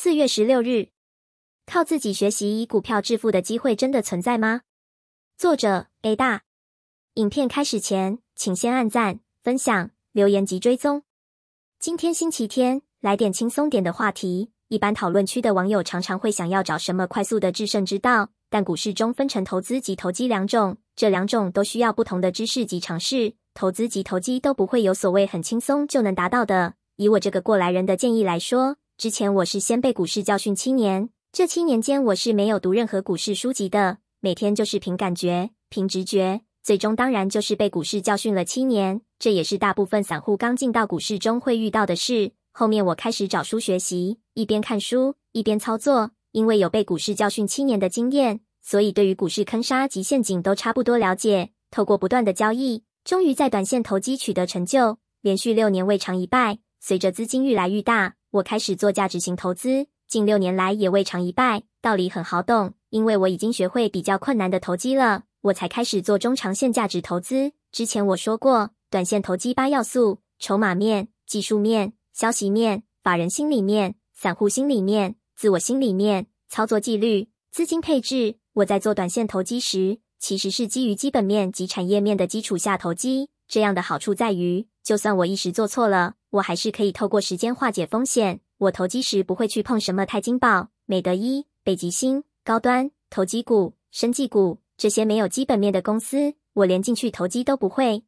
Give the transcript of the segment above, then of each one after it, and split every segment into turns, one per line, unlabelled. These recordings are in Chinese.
四月十六日，靠自己学习以股票致富的机会真的存在吗？作者 A 大。影片开始前，请先按赞、分享、留言及追踪。今天星期天，来点轻松点的话题。一般讨论区的网友常常会想要找什么快速的制胜之道，但股市中分成投资及投机两种，这两种都需要不同的知识及尝试。投资及投机都不会有所谓很轻松就能达到的。以我这个过来人的建议来说。之前我是先被股市教训七年，这七年间我是没有读任何股市书籍的，每天就是凭感觉、凭直觉，最终当然就是被股市教训了七年。这也是大部分散户刚进到股市中会遇到的事。后面我开始找书学习，一边看书一边操作，因为有被股市教训七年的经验，所以对于股市坑杀及陷阱都差不多了解。透过不断的交易，终于在短线投机取得成就，连续六年未尝一败。随着资金愈来愈大。我开始做价值型投资，近六年来也未尝一败，道理很好懂，因为我已经学会比较困难的投机了。我才开始做中长线价值投资。之前我说过，短线投机八要素：筹码面、技术面、消息面、法人心里面、散户心里面、自我心里面、操作纪律、资金配置。我在做短线投机时，其实是基于基本面及产业面的基础下投机。这样的好处在于，就算我一时做错了。我还是可以透过时间化解风险。我投机时不会去碰什么钛金宝、美德一、北极星、高端投机股、生技股这些没有基本面的公司，我连进去投机都不会。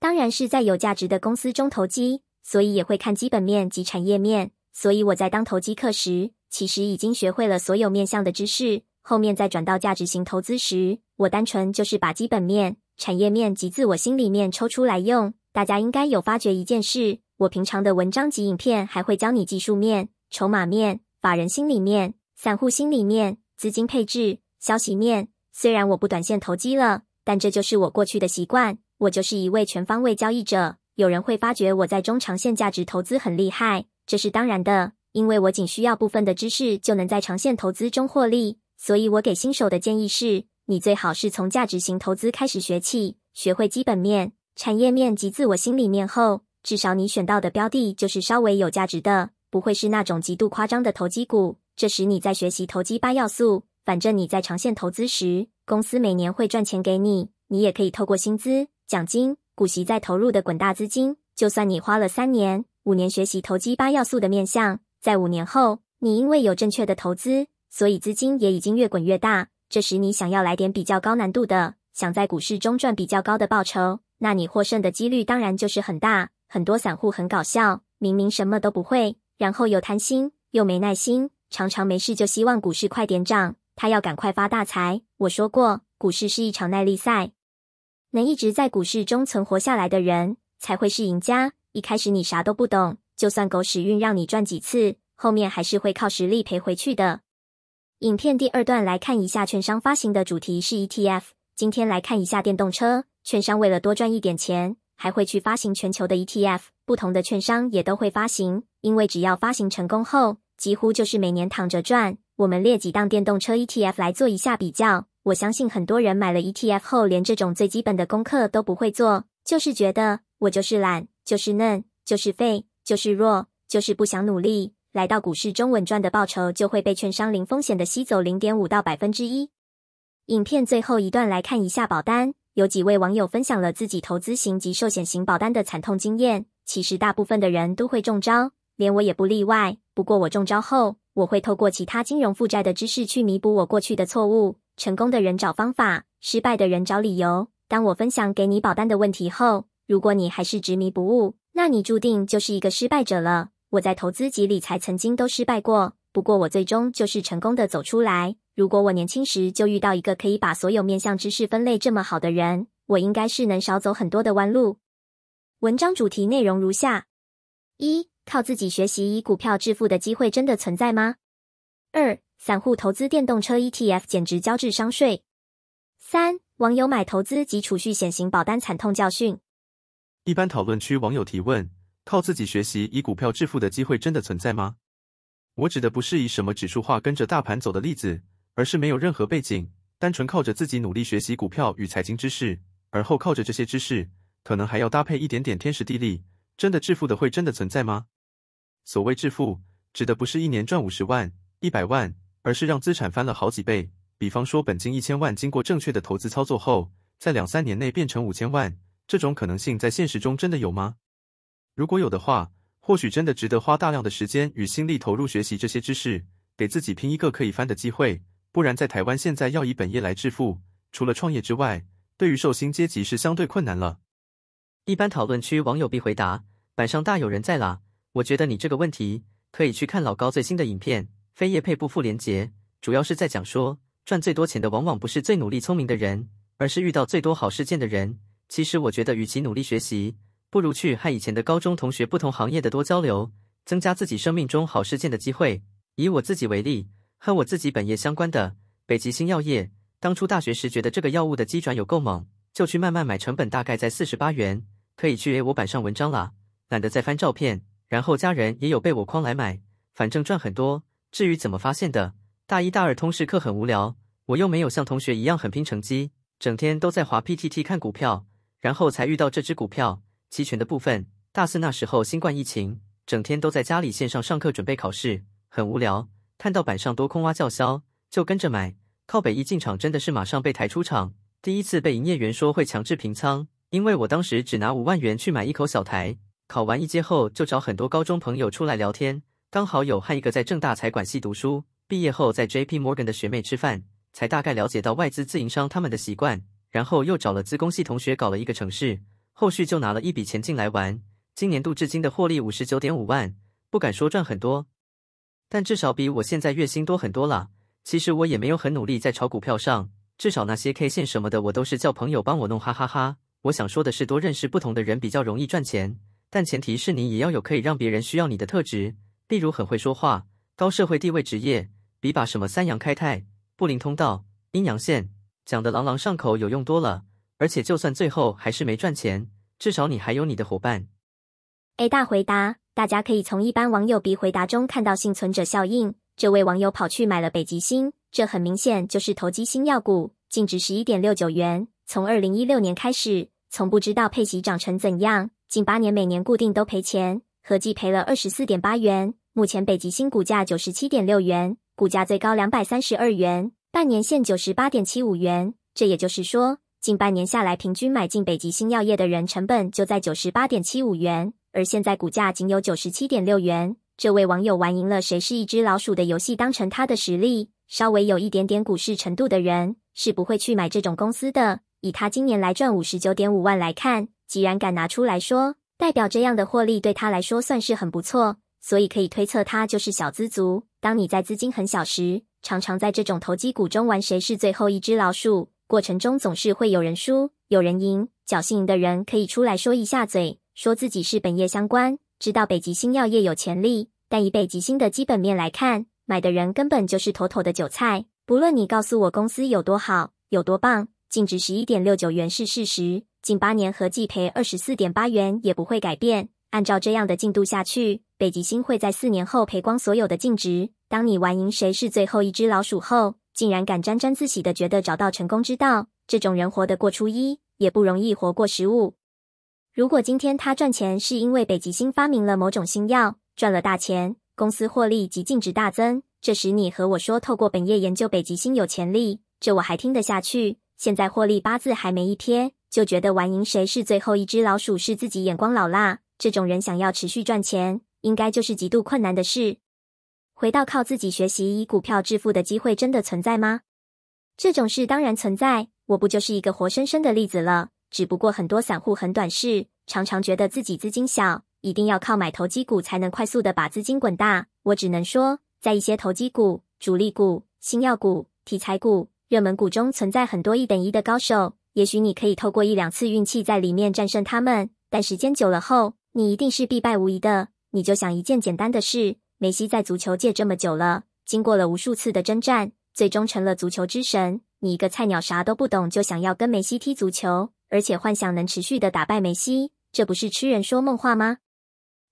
当然是在有价值的公司中投机，所以也会看基本面及产业面。所以我在当投机客时，其实已经学会了所有面向的知识。后面再转到价值型投资时，我单纯就是把基本面、产业面及自我心里面抽出来用。大家应该有发觉一件事。我平常的文章及影片还会教你技术面、筹码面、法人心里面、散户心里面、资金配置、消息面。虽然我不短线投机了，但这就是我过去的习惯。我就是一位全方位交易者。有人会发觉我在中长线价值投资很厉害，这是当然的，因为我仅需要部分的知识就能在长线投资中获利。所以我给新手的建议是：你最好是从价值型投资开始学起，学会基本面、产业面及自我心里面后。至少你选到的标的就是稍微有价值的，不会是那种极度夸张的投机股。这时你在学习投机八要素，反正你在长线投资时，公司每年会赚钱给你，你也可以透过薪资、奖金、股息再投入的滚大资金。就算你花了三年、五年学习投机八要素的面向，在五年后，你因为有正确的投资，所以资金也已经越滚越大。这时你想要来点比较高难度的，想在股市中赚比较高的报酬，那你获胜的几率当然就是很大。很多散户很搞笑，明明什么都不会，然后又贪心又没耐心，常常没事就希望股市快点涨，他要赶快发大财。我说过，股市是一场耐力赛，能一直在股市中存活下来的人才会是赢家。一开始你啥都不懂，就算狗屎运让你赚几次，后面还是会靠实力赔回去的。影片第二段来看一下，券商发行的主题是 ETF，今天来看一下电动车。券商为了多赚一点钱。还会去发行全球的 ETF，不同的券商也都会发行，因为只要发行成功后，几乎就是每年躺着赚。我们列几档电动车 ETF 来做一下比较，我相信很多人买了 ETF 后，连这种最基本的功课都不会做，就是觉得我就是懒，就是嫩，就是废，就是弱，就是不想努力。来到股市中稳赚的报酬就会被券商零风险的吸走零点五到百分之一。影片最后一段来看一下保单。有几位网友分享了自己投资型及寿险型保单的惨痛经验，其实大部分的人都会中招，连我也不例外。不过我中招后，我会透过其他金融负债的知识去弥补我过去的错误。成功的人找方法，失败的人找理由。当我分享给你保单的问题后，如果你还是执迷不悟，那你注定就是一个失败者了。我在投资及理财曾经都失败过，不过我最终就是成功的走出来。如果我年轻时就遇到一个可以把所有面向知识分类这么好的人，我应该是能少走很多的弯路。文章主题内容如下：一、靠自己学习以股票致富的机会真的存在吗？二、散户投资电动车 ETF 简直交智商税。三、网友买投资及储蓄险型保单惨痛教训。
一般讨论区网友提问：靠自己学习以股票致富的机会真的存在吗？我指的不是以什么指数化跟着大盘走的例子。而是没有任何背景，单纯靠着自己努力学习股票与财经知识，而后靠着这些知识，可能还要搭配一点点天时地利，真的致富的会真的存在吗？所谓致富，指的不是一年赚五十万、一百万，而是让资产翻了好几倍。比方说，本金一千万，经过正确的投资操作后，在两三年内变成五千万，这种可能性在现实中真的有吗？如果有的话，或许真的值得花大量的时间与心力投入学习这些知识，给自己拼一个可以翻的机会。不然，在台湾现在要以本业来致富，除
了创业之外，对于寿星阶级是相对困难了。一般讨论区网友必回答，板上大有人在啦。我觉得你这个问题可以去看老高最新的影片《非业配不负连杰》，主要是在讲说，赚最多钱的往往不是最努力聪明的人，而是遇到最多好事件的人。其实我觉得，与其努力学习，不如去和以前的高中同学不同行业的多交流，增加自己生命中好事件的机会。以我自己为例。和我自己本业相关的北极星药业，当初大学时觉得这个药物的基转有够猛，就去慢慢买，成本大概在四十八元，可以去 A 我板上文章了，懒得再翻照片。然后家人也有被我诓来买，反正赚很多。至于怎么发现的，大一、大二通识课很无聊，我又没有像同学一样很拼成绩，整天都在滑 P T T 看股票，然后才遇到这只股票。期权的部分，大四那时候新冠疫情，整天都在家里线上上课准备考试，很无聊。看到板上多空挖叫嚣，就跟着买。靠北一进场，真的是马上被抬出场。第一次被营业员说会强制平仓，因为我当时只拿五万元去买一口小台。考完一阶后，就找很多高中朋友出来聊天，刚好有和一个在正大财管系读书，毕业后在 J P Morgan 的学妹吃饭，才大概了解到外资自营商他们的习惯。然后又找了资工系同学搞了一个城市，后续就拿了一笔钱进来玩。今年度至今的获利五十九点五万，不敢说赚很多。但至少比我现在月薪多很多了。其实我也没有很努力在炒股票上，至少那些 K 线什么的，我都是叫朋友帮我弄，哈哈哈。我想说的是，多认识不同的人比较容易赚钱，但前提是你也要有可以让别人需要你的特质，例如很会说话、高社会地位职业，比把什么三阳开泰、布林通道、阴阳线讲得朗朗上口有用多了。而且就算最后还是没赚钱，至少你还有你的伙伴。
A 大回答。大家可以从一般网友比回答中看到幸存者效应。这位网友跑去买了北极星，这很明显就是投机新药股，净值十一点六九元。从二零一六年开始，从不知道配息涨成怎样，近八年每年固定都赔钱，合计赔了二十四点八元。目前北极星股价九十七点六元，股价最高两百三十二元，半年线九十八点七五元。这也就是说，近半年下来，平均买进北极星药业的人成本就在九十八点七五元。而现在股价仅有九十七点六元。这位网友玩赢了《谁是一只老鼠》的游戏，当成他的实力。稍微有一点点股市程度的人，是不会去买这种公司的。以他今年来赚五十九点五万来看，既然敢拿出来说，代表这样的获利对他来说算是很不错。所以可以推测他就是小资族。当你在资金很小时，常常在这种投机股中玩《谁是最后一只老鼠》，过程中总是会有人输，有人赢，侥幸赢的人可以出来说一下嘴。说自己是本业相关，知道北极星药业有潜力，但以北极星的基本面来看，买的人根本就是妥妥的韭菜。不论你告诉我公司有多好、有多棒，净值十一点六九元是事实，近八年合计赔二十四点八元也不会改变。按照这样的进度下去，北极星会在四年后赔光所有的净值。当你玩赢谁是最后一只老鼠后，竟然敢沾沾自喜的觉得找到成功之道，这种人活得过初一也不容易活过十五。如果今天他赚钱是因为北极星发明了某种新药，赚了大钱，公司获利及净值大增，这时你和我说透过本业研究北极星有潜力，这我还听得下去。现在获利八字还没一撇，就觉得玩赢谁是最后一只老鼠，是自己眼光老辣。这种人想要持续赚钱，应该就是极度困难的事。回到靠自己学习以股票致富的机会真的存在吗？这种事当然存在，我不就是一个活生生的例子了。只不过很多散户很短视，常常觉得自己资金小，一定要靠买投机股才能快速的把资金滚大。我只能说，在一些投机股、主力股、新药股、题材股、热门股中存在很多一等一的高手。也许你可以透过一两次运气在里面战胜他们，但时间久了后，你一定是必败无疑的。你就想一件简单的事：梅西在足球界这么久了，经过了无数次的征战，最终成了足球之神。你一个菜鸟啥都不懂，就想要跟梅西踢足球？而且幻想能持续的打败梅西，这不是痴人说梦话吗？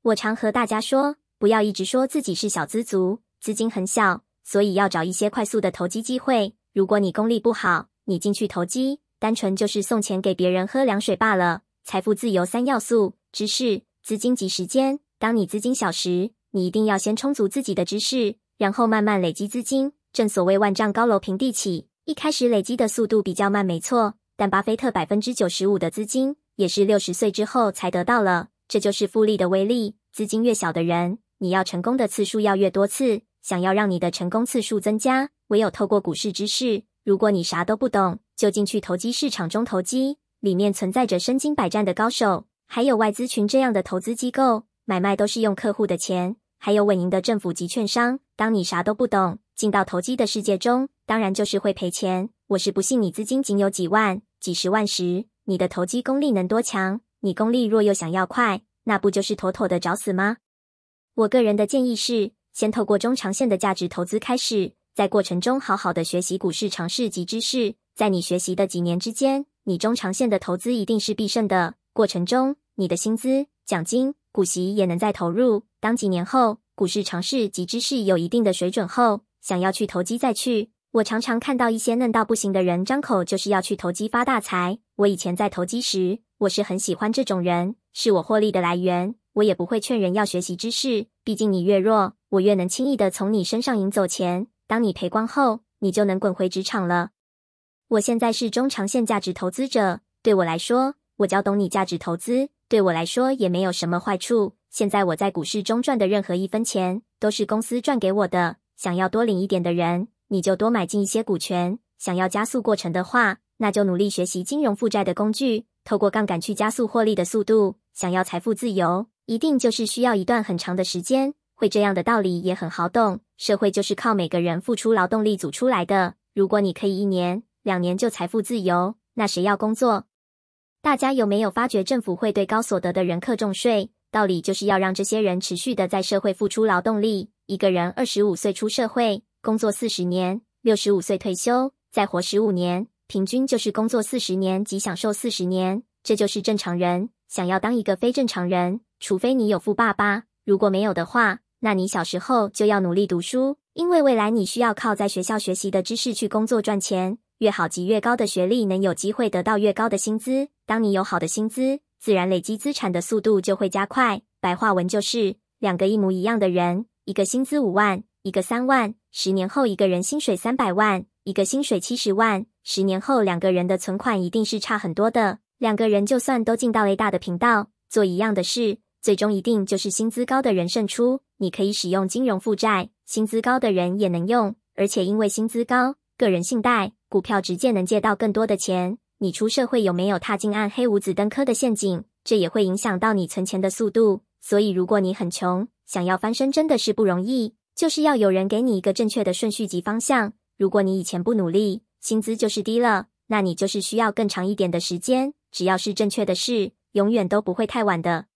我常和大家说，不要一直说自己是小资族，资金很小，所以要找一些快速的投机机会。如果你功力不好，你进去投机，单纯就是送钱给别人喝凉水罢了。财富自由三要素：知识、资金及时间。当你资金小时，你一定要先充足自己的知识，然后慢慢累积资金。正所谓万丈高楼平地起，一开始累积的速度比较慢，没错。但巴菲特百分之九十五的资金也是六十岁之后才得到了，这就是复利的威力。资金越小的人，你要成功的次数要越多次。想要让你的成功次数增加，唯有透过股市知识。如果你啥都不懂，就进去投机市场中投机，里面存在着身经百战的高手，还有外资群这样的投资机构，买卖都是用客户的钱，还有稳赢的政府及券商。当你啥都不懂。进到投机的世界中，当然就是会赔钱。我是不信你资金仅有几万、几十万时，你的投机功力能多强？你功力弱又想要快，那不就是妥妥的找死吗？我个人的建议是，先透过中长线的价值投资开始，在过程中好好的学习股市常识及知识。在你学习的几年之间，你中长线的投资一定是必胜的。过程中，你的薪资、奖金、股息也能再投入。当几年后，股市常识及知识有一定的水准后，想要去投机，再去。我常常看到一些嫩到不行的人，张口就是要去投机发大财。我以前在投机时，我是很喜欢这种人，是我获利的来源。我也不会劝人要学习知识，毕竟你越弱，我越能轻易的从你身上赢走钱。当你赔光后，你就能滚回职场了。我现在是中长线价值投资者，对我来说，我教懂你价值投资，对我来说也没有什么坏处。现在我在股市中赚的任何一分钱，都是公司赚给我的。想要多领一点的人，你就多买进一些股权；想要加速过程的话，那就努力学习金融负债的工具，透过杠杆去加速获利的速度。想要财富自由，一定就是需要一段很长的时间。会这样的道理也很好懂，社会就是靠每个人付出劳动力组出来的。如果你可以一年、两年就财富自由，那谁要工作？大家有没有发觉政府会对高所得的人课重税？道理就是要让这些人持续的在社会付出劳动力。一个人二十五岁出社会工作四十年，六十五岁退休，再活十五年，平均就是工作四十年及享受四十年。这就是正常人。想要当一个非正常人，除非你有富爸爸。如果没有的话，那你小时候就要努力读书，因为未来你需要靠在学校学习的知识去工作赚钱。越好及越高的学历，能有机会得到越高的薪资。当你有好的薪资，自然累积资产的速度就会加快。白话文就是两个一模一样的人。一个薪资五万，一个三万，十年后一个人薪水三百万，一个薪水七十万，十年后两个人的存款一定是差很多的。两个人就算都进到 A 大的频道，做一样的事，最终一定就是薪资高的人胜出。你可以使用金融负债，薪资高的人也能用，而且因为薪资高，个人信贷、股票直接能借到更多的钱。你出社会有没有踏进暗黑无子登科的陷阱，这也会影响到你存钱的速度。所以，如果你很穷，想要翻身真的是不容易，就是要有人给你一个正确的顺序及方向。如果你以前不努力，薪资就是低了，那你就是需要更长一点的时间。只要是正确的事，永远都不会太晚的。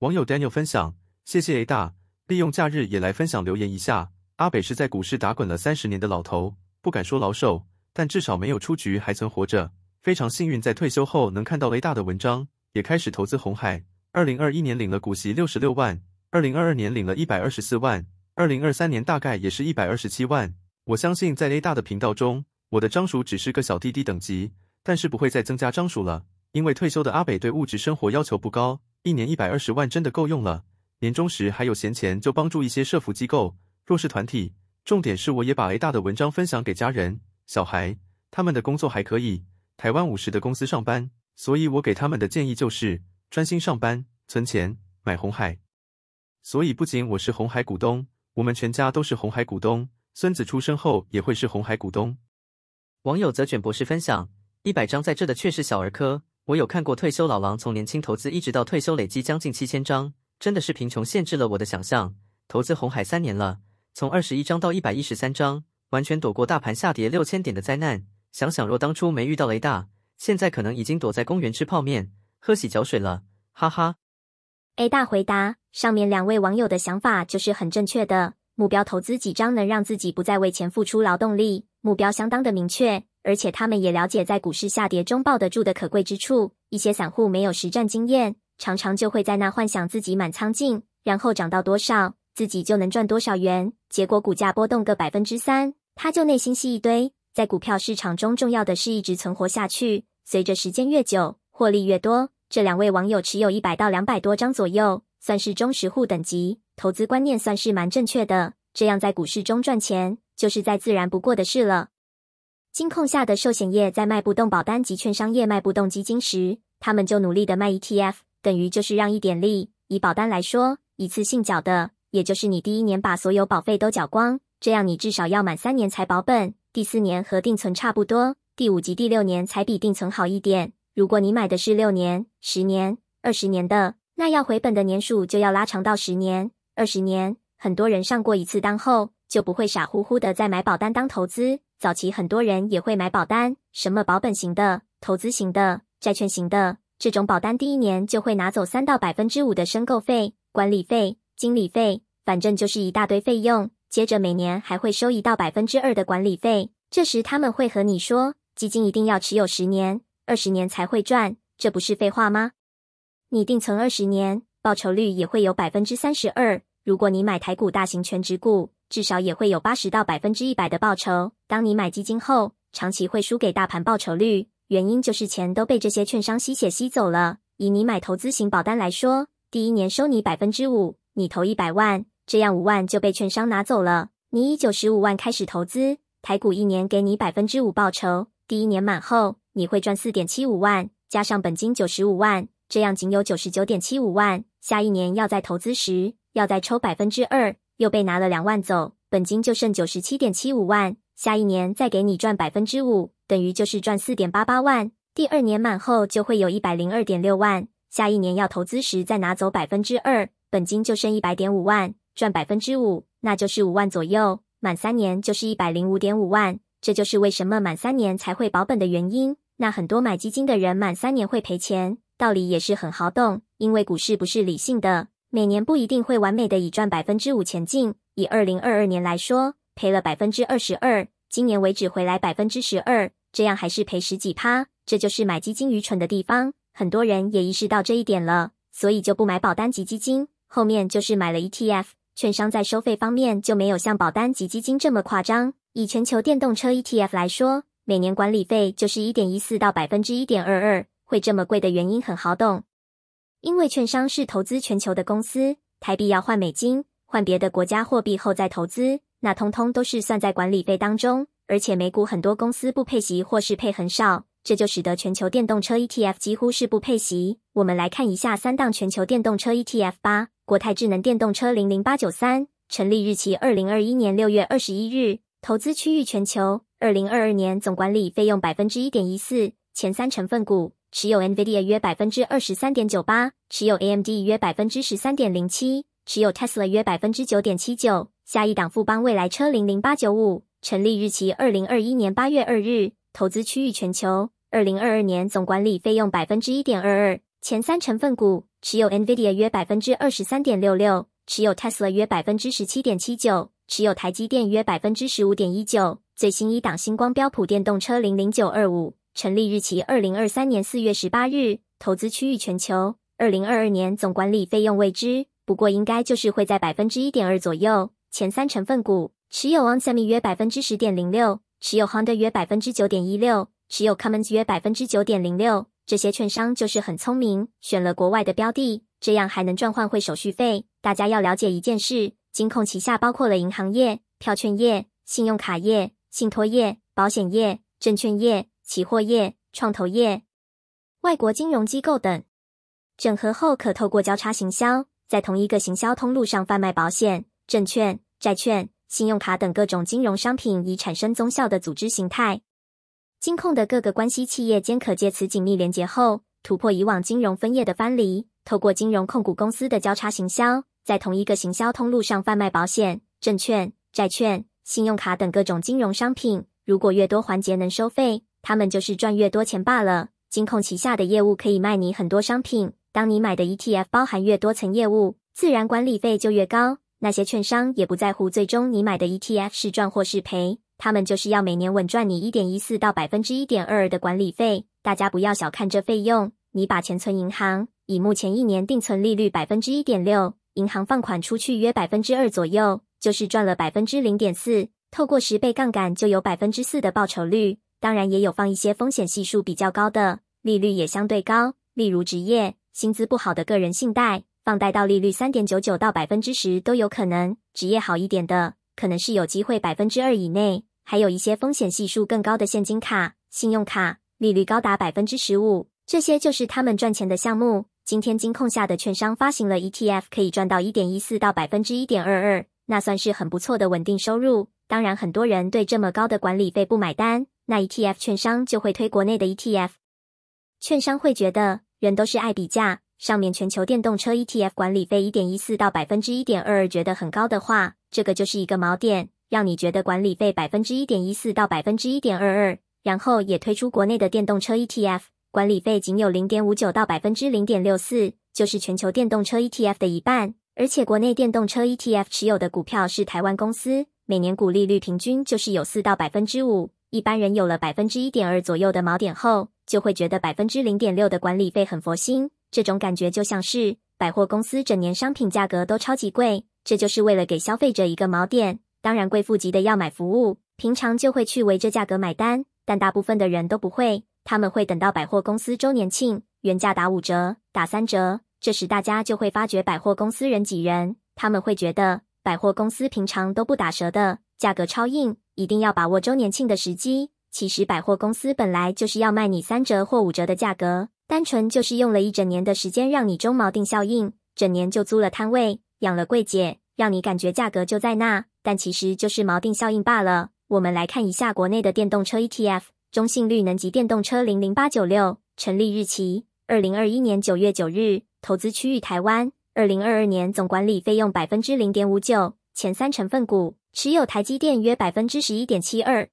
网友 Daniel 分享：谢谢雷大利用假日也来分享留言一下。阿北是在股市打滚了三十年的老头，不敢说老手，但至少没有出局，还存活着，非常幸运。在退休后能看到雷大的文章，也开始投资红海。二零二一年领了股息六十六万，二零二二年领了一百二十四万，二零二三年大概也是一百二十七万。我相信在 A 大的频道中，我的张数只是个小弟弟等级，但是不会再增加张数了，因为退休的阿北对物质生活要求不高，一年一百二十万真的够用了。年终时还有闲钱，就帮助一些社服机构、弱势团体。重点是，我也把 A 大的文章分享给家人、小孩，他们的工作还可以，台湾五十的公司上班，所以我给他们的建议就是。专心上班，存钱买红海。所以不仅我是红海股东，我们全家都是红海股东，
孙子出生后也会是红海股东。网友则卷博士分享：一百张在这的却是小儿科。我有看过退休老王从年轻投资一直到退休，累积将近七千张，真的是贫穷限制了我的想象。投资红海三年了，从二十一张到一百一十三张，完全躲过大盘下跌六千点的灾难。想想若当初没遇到雷大，现在可能已经躲在公园吃泡面。喝洗脚水了，哈哈。
A 大回答：上面两位网友的想法就是很正确的。目标投资几张能让自己不再为钱付出劳动力，目标相当的明确。而且他们也了解在股市下跌中抱得住的可贵之处。一些散户没有实战经验，常常就会在那幻想自己满仓进，然后涨到多少，自己就能赚多少元。结果股价波动个百分之三，他就内心戏一堆。在股票市场中，重要的是一直存活下去。随着时间越久。获利越多，这两位网友持有一百到两百多张左右，算是中实户等级，投资观念算是蛮正确的。这样在股市中赚钱，就是再自然不过的事了。金控下的寿险业在卖不动保单，及券商业卖不动基金时，他们就努力的卖 ETF，等于就是让一点利。以保单来说，一次性缴的，也就是你第一年把所有保费都缴光，这样你至少要满三年才保本，第四年和定存差不多，第五及第六年才比定存好一点。如果你买的是六年、十年、二十年的，那要回本的年数就要拉长到十年、二十年。很多人上过一次当后，就不会傻乎乎的再买保单当投资。早期很多人也会买保单，什么保本型的、投资型的、债券型的，这种保单第一年就会拿走三到百分之五的申购费、管理费、经理费，反正就是一大堆费用。接着每年还会收一到百分之二的管理费。这时他们会和你说，基金一定要持有十年。二十年才会赚，这不是废话吗？你定存二十年，报酬率也会有百分之三十二。如果你买台股大型全职股，至少也会有八十到百分之一百的报酬。当你买基金后，长期会输给大盘报酬率，原因就是钱都被这些券商吸血吸走了。以你买投资型保单来说，第一年收你百分之五，你投一百万，这样五万就被券商拿走了。你以九十五万开始投资台股，一年给你百分之五报酬，第一年满后。你会赚四点七五万，加上本金九十五万，这样仅有九十九点七五万。下一年要在投资时，要再抽百分之二，又被拿了两万走，本金就剩九十七点七五万。下一年再给你赚百分之五，等于就是赚四点八八万。第二年满后就会有一百零二点六万。下一年要投资时再拿走百分之二，本金就剩一百点五万，赚百分之五，那就是五万左右。满三年就是一百零五点五万。这就是为什么满三年才会保本的原因。那很多买基金的人满三年会赔钱，道理也是很好懂，因为股市不是理性的，每年不一定会完美的以赚百分之五前进。以二零二二年来说，赔了百分之二十二，今年为止回来百分之十二，这样还是赔十几趴，这就是买基金愚蠢的地方。很多人也意识到这一点了，所以就不买保单及基金，后面就是买了 ETF。券商在收费方面就没有像保单及基金这么夸张。以全球电动车 ETF 来说。每年管理费就是一点一四到百分之一点二二，会这么贵的原因很好懂，因为券商是投资全球的公司，台币要换美金，换别的国家货币后再投资，那通通都是算在管理费当中。而且美股很多公司不配息或是配很少，这就使得全球电动车 ETF 几乎是不配息。我们来看一下三档全球电动车 ETF 吧：国泰智能电动车零零八九三，成立日期二零二一年六月二十一日，投资区域全球。二零二二年总管理费用百分之一点一四，前三成分股持有 NVIDIA 约百分之二十三点九八，持有 AMD 约百分之十三点零七，持有 Tesla 约百分之九点七九。下一档富邦未来车零零八九五成立日期二零二一年八月二日，投资区域全球。二零二二年总管理费用百分之一点二二，前三成分股持有 NVIDIA 约百分之二十三点六六，持有 Tesla 约百分之十七点七九，持有台积电约百分之十五点一九。最新一档星光标普电动车零零九二五，成立日期二零二三年四月十八日，投资区域全球。二零二二年总管理费用未知，不过应该就是会在百分之一点二左右。前三成分股持有 o n Semi 约百分之十点零六，持有 Honda 约百分之九点一六，持有 c o m m o n s 约百分之九点零六。这些券商就是很聪明，选了国外的标的，这样还能赚换汇手续费。大家要了解一件事，金控旗下包括了银行业、票券业、信用卡业。信托业、保险业、证券业、期货业、创投业、外国金融机构等整合后，可透过交叉行销，在同一个行销通路上贩卖保险、证券、债券、信用卡等各种金融商品，以产生综效的组织形态。金控的各个关系企业间可借此紧密连结后，突破以往金融分业的藩篱，透过金融控股公司的交叉行销，在同一个行销通路上贩卖保险、证券、债券。信用卡等各种金融商品，如果越多环节能收费，他们就是赚越多钱罢了。金控旗下的业务可以卖你很多商品，当你买的 ETF 包含越多层业务，自然管理费就越高。那些券商也不在乎最终你买的 ETF 是赚或是赔，他们就是要每年稳赚你一点一四到百分之一点二的管理费。大家不要小看这费用，你把钱存银行，以目前一年定存利率百分之一点六，银行放款出去约百分之二左右。就是赚了百分之零点四，透过十倍杠杆就有百分之四的报酬率。当然也有放一些风险系数比较高的，利率也相对高，例如职业薪资不好的个人信贷，放贷到利率三点九九到百分之十都有可能。职业好一点的，可能是有机会百分之二以内。还有一些风险系数更高的现金卡、信用卡，利率高达百分之十五。这些就是他们赚钱的项目。今天金控下的券商发行了 ETF，可以赚到一点一四到百分之一点二二。那算是很不错的稳定收入，当然很多人对这么高的管理费不买单，那 ETF 券商就会推国内的 ETF。券商会觉得人都是爱比价，上面全球电动车 ETF 管理费一点一四到百分之一点二二，觉得很高的话，这个就是一个锚点，让你觉得管理费百分之一点一四到百分之一点二二，然后也推出国内的电动车 ETF，管理费仅有零点五九到百分之零点六四，就是全球电动车 ETF 的一半。而且国内电动车 ETF 持有的股票是台湾公司，每年股利率平均就是有四到百分之五。一般人有了百分之一点二左右的锚点后，就会觉得百分之零点六的管理费很佛心。这种感觉就像是百货公司整年商品价格都超级贵，这就是为了给消费者一个锚点。当然，贵妇级的要买服务，平常就会去为这价格买单，但大部分的人都不会，他们会等到百货公司周年庆，原价打五折、打三折。这时大家就会发觉百货公司人挤人，他们会觉得百货公司平常都不打折的，价格超硬，一定要把握周年庆的时机。其实百货公司本来就是要卖你三折或五折的价格，单纯就是用了一整年的时间让你中锚定效应，整年就租了摊位，养了柜姐，让你感觉价格就在那，但其实就是锚定效应罢了。我们来看一下国内的电动车 ETF，中信绿能级电动车零零八九六，成立日期二零二一年九月九日。投资区域台湾，二零二二年总管理费用百分之零点五九，前三成分股持有台积电约百分之十一点七二，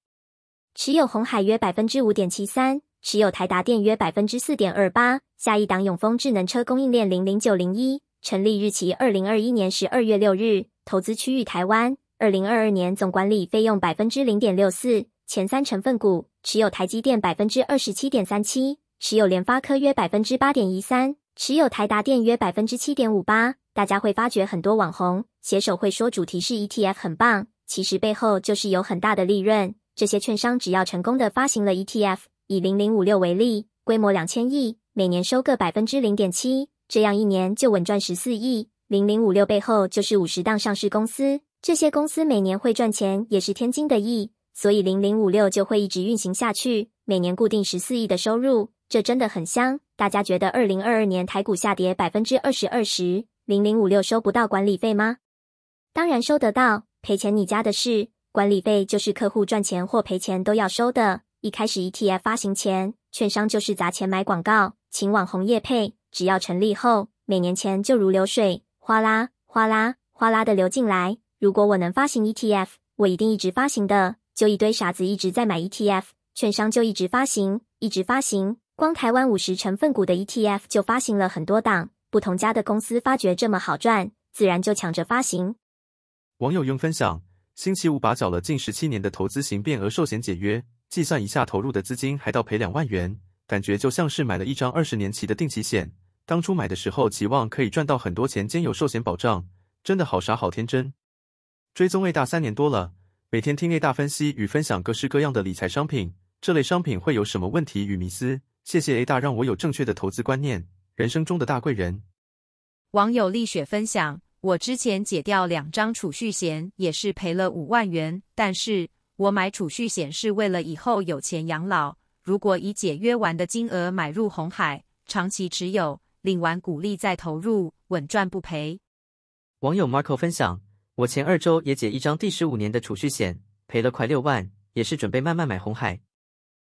持有红海约百分之五点七三，持有台达电约百分之四点二八。下一档永丰智能车供应链零零九零一成立日期二零二一年十二月六日，投资区域台湾，二零二二年总管理费用百分之零点六四，前三成分股持有台积电百分之二十七点三七，持有联发科约百分之八点一三。持有台达电约百分之七点五八，大家会发觉很多网红写手会说主题是 ETF 很棒，其实背后就是有很大的利润。这些券商只要成功的发行了 ETF，以零零五六为例，规模两千亿，每年收个百分之零点七，这样一年就稳赚十四亿。零零五六背后就是五十档上市公司，这些公司每年会赚钱也是天经的义，所以零零五六就会一直运行下去，每年固定十四亿的收入，这真的很香。大家觉得二零二二年台股下跌百分之二十二十，零零五六收不到管理费吗？当然收得到，赔钱你家的事，管理费就是客户赚钱或赔钱都要收的。一开始 ETF 发行前，券商就是砸钱买广告，请网红业配，只要成立后，每年钱就如流水，哗啦哗啦哗啦的流进来。如果我能发行 ETF，我一定一直发行的，就一堆傻子一直在买 ETF，券商就一直发行，一直发行。光台湾五十成分股的 ETF 就发行了很多档，不同家的公司发觉这么好赚，自然就抢着发行。
网友用分享：星期五把缴了近十七年的投资型变额寿险解约，计算一下投入的资金还倒赔两万元，感觉就像是买了一张二十年期的定期险。当初买的时候期望可以赚到很多钱，兼有寿险保障，真的好傻好天真。追踪 A 大三年多了，每天听 A 大分析与分享各式各样的理财商品，这类商品会有什么问题与迷思？谢谢 A 大让我有正确的投资观念，人生中的大贵人。
网友丽雪分享：我之前解掉两张储蓄险，也是赔了五万元。但是我买储蓄险是为了以后有钱养老。如果以解约完的金额买入红海，长期持有，领完股利再投入，稳赚不赔。
网友 Marco 分享：我前二周也解一张第十五年的储蓄险，赔了快六万，也是准备慢慢买红海。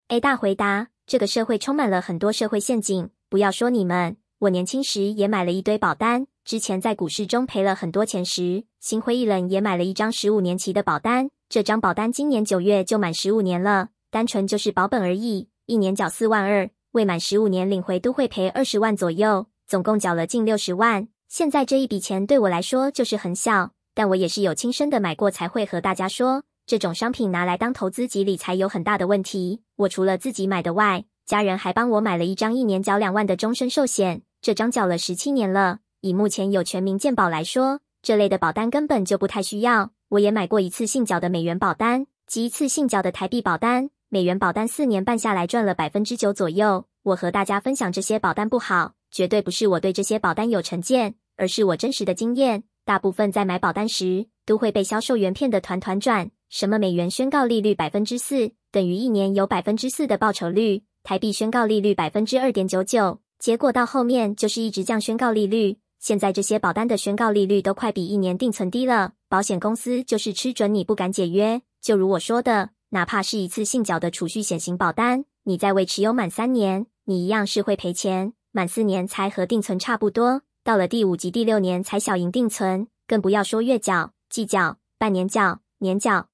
A 大回答。这个社会充满了很多社会陷阱，不要说你们，我年轻时也买了一堆保单。之前在股市中赔了很多钱时，心灰意冷也买了一张十五年期的保单。这张保单今年九月就满十五年了，单纯就是保本而已，一年缴四万二，未满十五年领回都会赔二十万左右，总共缴了近六十万。现在这一笔钱对我来说就是很小，但我也是有亲身的买过才会和大家说。这种商品拿来当投资及理财有很大的问题。我除了自己买的外，家人还帮我买了一张一年缴两万的终身寿险，这张缴了十七年了。以目前有全民健保来说，这类的保单根本就不太需要。我也买过一次性缴的美元保单及一次性缴的台币保单。美元保单四年办下来赚了百分之九左右。我和大家分享这些保单不好，绝对不是我对这些保单有成见，而是我真实的经验。大部分在买保单时都会被销售员骗得团团转。什么美元宣告利率百分之四，等于一年有百分之四的报酬率。台币宣告利率百分之二点九九，结果到后面就是一直降宣告利率。现在这些保单的宣告利率都快比一年定存低了，保险公司就是吃准你不敢解约。就如我说的，哪怕是一次性缴的储蓄险型保单，你在未持有满三年，你一样是会赔钱。满四年才和定存差不多，到了第五、第六年才小赢定存，更不要说月缴、季缴、半年缴、年缴。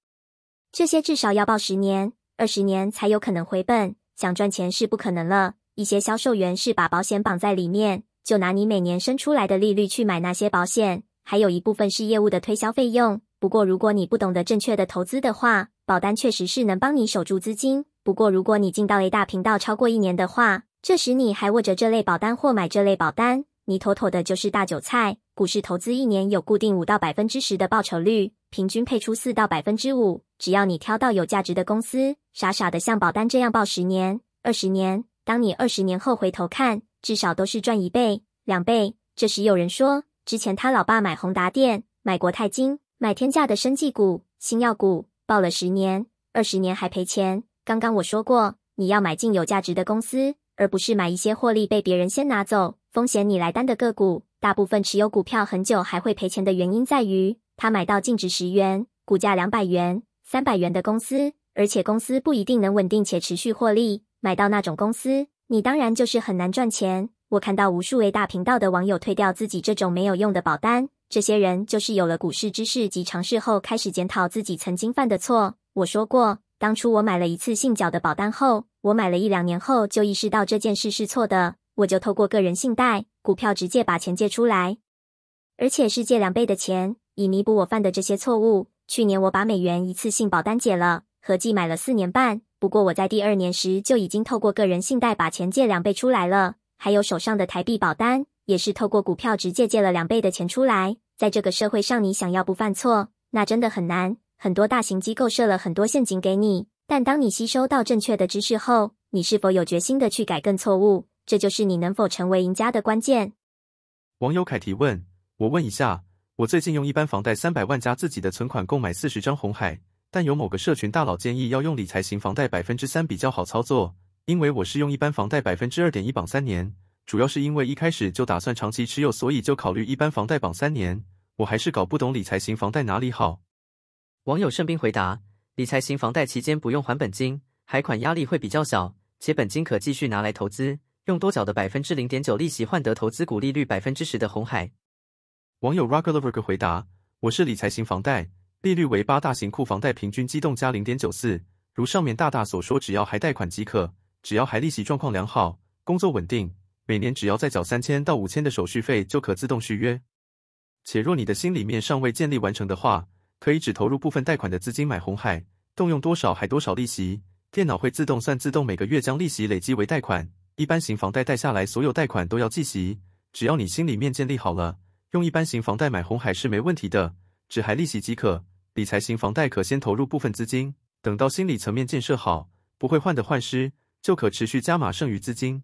这些至少要报十年、二十年才有可能回本，想赚钱是不可能了。一些销售员是把保险绑在里面，就拿你每年生出来的利率去买那些保险，还有一部分是业务的推销费用。不过，如果你不懂得正确的投资的话，保单确实是能帮你守住资金。不过，如果你进到 A 大频道超过一年的话，这时你还握着这类保单或买这类保单，你妥妥的就是大韭菜。股市投资一年有固定五到百分之十的报酬率。平均配出四到百分之五，只要你挑到有价值的公司，傻傻的像保单这样报十年、二十年，当你二十年后回头看，至少都是赚一倍、两倍。这时有人说，之前他老爸买宏达电、买国泰金、买天价的生技股、新药股，报了十年、二十年还赔钱。刚刚我说过，你要买进有价值的公司，而不是买一些获利被别人先拿走、风险你来担的个股。大部分持有股票很久还会赔钱的原因在于。他买到净值十元、股价两百元、三百元的公司，而且公司不一定能稳定且持续获利。买到那种公司，你当然就是很难赚钱。我看到无数位大频道的网友退掉自己这种没有用的保单，这些人就是有了股市知识及尝试后，开始检讨自己曾经犯的错。我说过，当初我买了一次性缴的保单后，我买了一两年后就意识到这件事是错的，我就透过个人信贷、股票直接把钱借出来，而且是借两倍的钱。以弥补我犯的这些错误。去年我把美元一次性保单解了，合计买了四年半。不过我在第二年时就已经透过个人信贷把钱借两倍出来了。还有手上的台币保单，也是透过股票直接借了两倍的钱出来。在这个社会上，你想要不犯错，那真的很难。很多大型机构设了很多陷阱给你，但当你吸收到正确的知识后，你是否有决心的去改更错误，这就是你能否成为赢家的关键。
网友凯提问：我问一下。我最近用一般房贷三百万加自己的存款购买四十张红海，但有某个社群大佬建议要用理财型房贷百分之三比较好操作，因为我是用一般房贷百分之二点一绑三年，主要是因为一开始就打算长期持有，所以就考虑一般房贷绑
三年。我还是搞不懂理财型房贷哪里好。网友盛斌回答：理财型房贷期间不用还本金，还款压力会比较小，且本金可继续拿来投资，用多缴的百分之零点九利息换得投资股利率百分之十的红海。网友 Ruglerver 回答：“我是理财型房贷，利率为八大型库房贷平均机
动加零点九四。如上面大大所说，只要还贷款即可，只要还利息状况良好，工作稳定，每年只要再缴三千到五千的手续费就可自动续约。且若你的心里面尚未建立完成的话，可以只投入部分贷款的资金买红海，动用多少还多少利息。电脑会自动算，自动每个月将利息累积为贷款。一般型房贷贷下来，所有贷款都要计息。只要你心里面建立好了。”用一般型房贷买红海是没问题的，只还利息即可。理财型房贷可先投入部分资金，等到心理层面建设好，不会患得患失，就可持续加码剩余资金。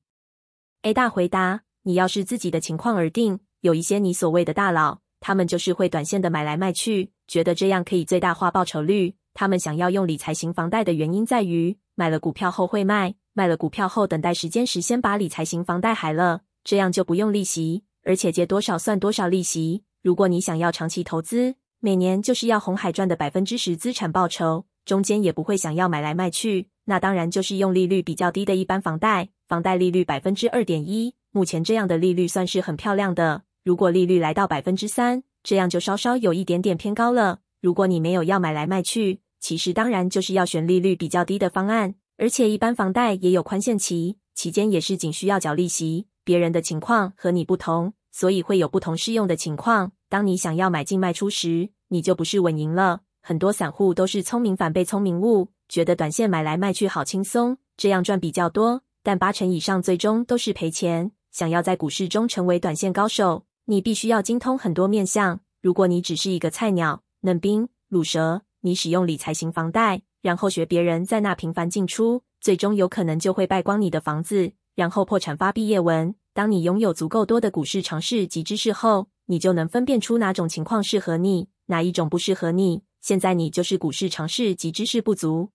A 大回答：你要是自己的情况而定，有一些你所谓的大佬，他们就是会短线的买来卖去，觉得这样可以最大化报酬率。他们想要用理财型房贷的原因在于，买了股票后会卖，卖了股票后等待时间时先把理财型房贷还了，这样就不用利息。而且借多少算多少利息。如果你想要长期投资，每年就是要红海赚的百分之十资产报酬，中间也不会想要买来卖去。那当然就是用利率比较低的一般房贷，房贷利率百分之二点一，目前这样的利率算是很漂亮的。如果利率来到百分之三，这样就稍稍有一点点偏高了。如果你没有要买来卖去，其实当然就是要选利率比较低的方案。而且一般房贷也有宽限期，期间也是仅需要缴利息。别人的情况和你不同，所以会有不同适用的情况。当你想要买进卖出时，你就不是稳赢了。很多散户都是聪明反被聪明误，觉得短线买来卖去好轻松，这样赚比较多。但八成以上最终都是赔钱。想要在股市中成为短线高手，你必须要精通很多面相。如果你只是一个菜鸟、嫩兵、卤蛇，你使用理财型房贷，然后学别人在那频繁进出，最终有可能就会败光你的房子。然后破产发毕业文。当你拥有足够多的股市常识及知识后，你就能分辨出哪种情况适合你，哪一种不适合你。现在你就是股市常识及知识不足，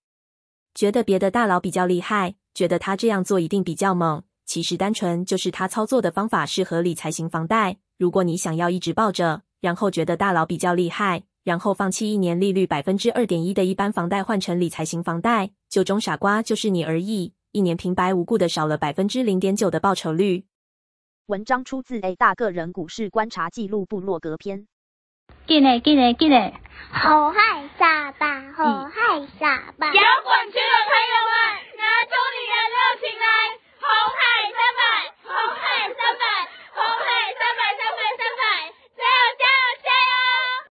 觉得别的大佬比较厉害，觉得他这样做一定比较猛。其实单纯就是他操作的方法适合理财型房贷。如果你想要一直抱着，然后觉得大佬比较厉害，然后放弃一年利率百分之二点一的一般房贷，换成理财型房贷，就中傻瓜就是你而已。一年平白无故的少了百分之零点九的报酬率。文章出自 A 大个人股市观察记录部落格篇。进
来进来进来！
好害吧，好害
吧！摇滚区的朋友们，拿出你的热情来！好害。